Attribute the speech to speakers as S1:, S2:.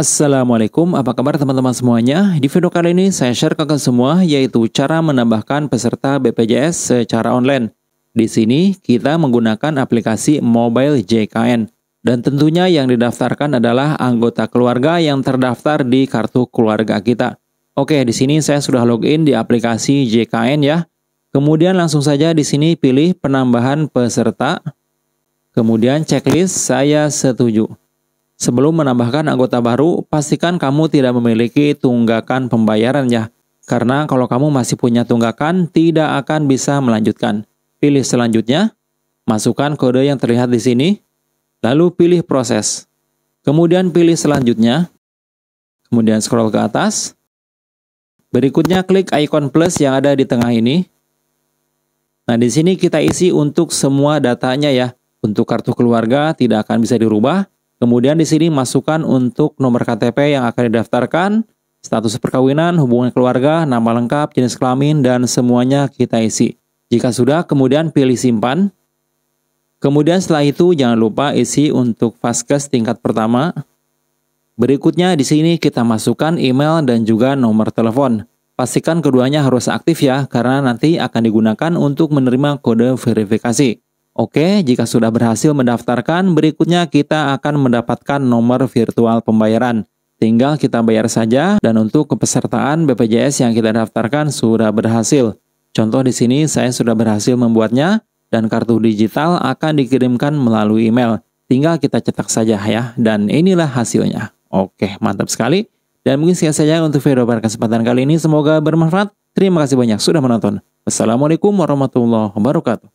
S1: Assalamualaikum, apa kabar teman-teman semuanya? Di video kali ini saya share ke kalian semua yaitu cara menambahkan peserta BPJS secara online. Di sini kita menggunakan aplikasi Mobile JKN dan tentunya yang didaftarkan adalah anggota keluarga yang terdaftar di kartu keluarga kita. Oke, di sini saya sudah login di aplikasi JKN ya. Kemudian langsung saja di sini pilih penambahan peserta. Kemudian checklist saya setuju. Sebelum menambahkan anggota baru, pastikan kamu tidak memiliki tunggakan pembayaran ya. Karena kalau kamu masih punya tunggakan, tidak akan bisa melanjutkan. Pilih selanjutnya, masukkan kode yang terlihat di sini, lalu pilih proses. Kemudian pilih selanjutnya, kemudian scroll ke atas. Berikutnya klik ikon plus yang ada di tengah ini. Nah, di sini kita isi untuk semua datanya ya. Untuk kartu keluarga tidak akan bisa dirubah, Kemudian di sini masukkan untuk nomor KTP yang akan didaftarkan, status perkawinan, hubungan keluarga, nama lengkap, jenis kelamin, dan semuanya kita isi. Jika sudah, kemudian pilih simpan. Kemudian setelah itu jangan lupa isi untuk vaskes tingkat pertama. Berikutnya di sini kita masukkan email dan juga nomor telepon. Pastikan keduanya harus aktif ya, karena nanti akan digunakan untuk menerima kode verifikasi. Oke, jika sudah berhasil mendaftarkan, berikutnya kita akan mendapatkan nomor virtual pembayaran. Tinggal kita bayar saja, dan untuk kepesertaan BPJS yang kita daftarkan sudah berhasil. Contoh di sini, saya sudah berhasil membuatnya, dan kartu digital akan dikirimkan melalui email. Tinggal kita cetak saja ya, dan inilah hasilnya. Oke, mantap sekali. Dan mungkin sekian saja untuk video pada kesempatan kali ini. Semoga bermanfaat. Terima kasih banyak sudah menonton. Wassalamualaikum warahmatullahi wabarakatuh.